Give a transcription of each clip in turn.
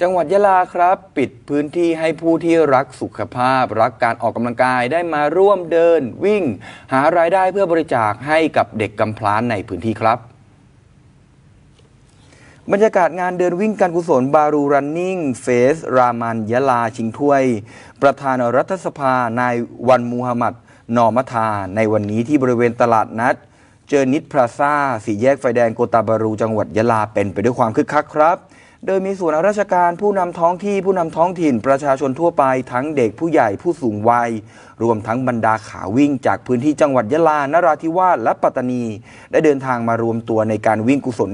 จังหวัดยะลาครับปิดพื้นที่ให้ผู้ที่รักสุขภาพ รักการออกกำลังกายได้มาร่วมเดินวิ่งหารายได้เพื่อบริจาคให้กับเด็กกำพร้าในพื้นที่ครับ บรรยากาศงานเดินวิ่งการกุศลบารูรันนิ่งเฟสรามันยะลาชิงถ้วย ประธานรัฐสภา นายวันมูฮัมหมัดนอมทา ในวันนี้ที่บริเวณตลาดนัด เจอนิดพลาซาสี่แยกไฟแดงโกตาบารู จังหวัดยะลาเป็นไปด้วยความคึกคักครับโดยมีส่วนราชการผู้นำท้องที่ผู้นำท้องถิ่นประชาชนทั่วไปทั้งเด็กผู้ใหญ่ผู้สูงวัยรวมทั้งบรรดาขาวิ่งจากพื้นที่จังหวัดยะลา นราธิวาสและปัตตานี ได้เดินทางมารวมตัวในการวิ่งกุศล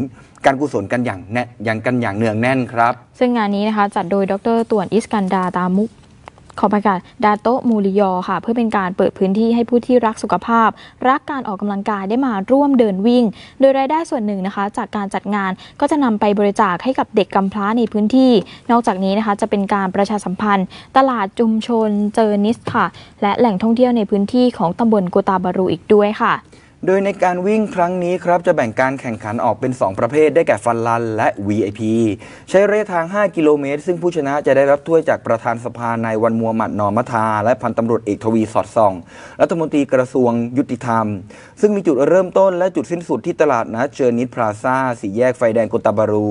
การกุศลกันอย่างแน่อย่างกันอย่างเนืองแน่นครับ ซึ่งงานนี้นะคะ จัดโดยดรต่วนอิสกันดาตามุกของประกาศดาโตมูริยอค่ะ เพื่อเป็นการเปิดพื้นที่ให้ผู้ที่รักสุขภาพ รักการออกกำลังกายได้มาร่วมเดินวิ่ง โดยรายได้ส่วนหนึ่งนะคะ จากการจัดงานก็จะนำไปบริจาคให้กับเด็กกำพร้าในพื้นที่ นอกจากนี้นะคะจะเป็นการประชาสัมพันธ์ ตลาดชุมชนเจอนิสค่ะ และแหล่งท่องเที่ยวในพื้นที่ของตำบลโกตาบารูอีกด้วยค่ะโดยในการวิ่งครั้งนี้ครับจะแบ่งการแข่งขันออกเป็น 2 ประเภทได้แก่ฟันลันและ VIP ใช้ระยะทาง 5 กิโลเมตร ซึ่งผู้ชนะจะได้รับถ้วยจากประธานสภาในวันมัวหมัดนอมัทา และพันตำรวจเอกทวีสอดส่องรัฐมนตรีกระทรวงยุติธรรม ซึ่งมีจุดเริ่มต้นและจุดสิ้นสุดที่ตลาดนัดเจอร์นิดพลาซาสี่แยกไฟแดงกตาบารู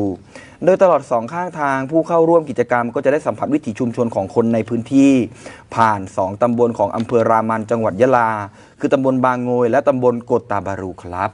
โดยตลอดสองข้างทางผู้เข้าร่วมกิจกรรม ก็จะได้สัมผัสวิถีชุมชนของคนในพื้นที่ ผ่าน 2 ตำบลของอำเภอรามันจังหวัดยะลา คือตำบลบางโงยและตำบลกตาบารูครับ